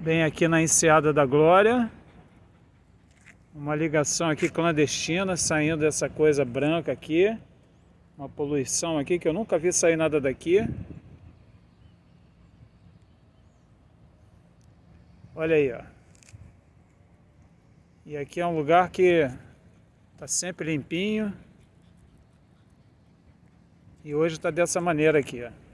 bem aqui na Enseada da Glória. Uma ligação aqui clandestina, saindo dessa coisa branca aqui. Uma poluição aqui que eu nunca vi sair nada daqui. Olha aí, ó. E aqui é um lugar que tá sempre limpinho. E hoje tá dessa maneira aqui, ó.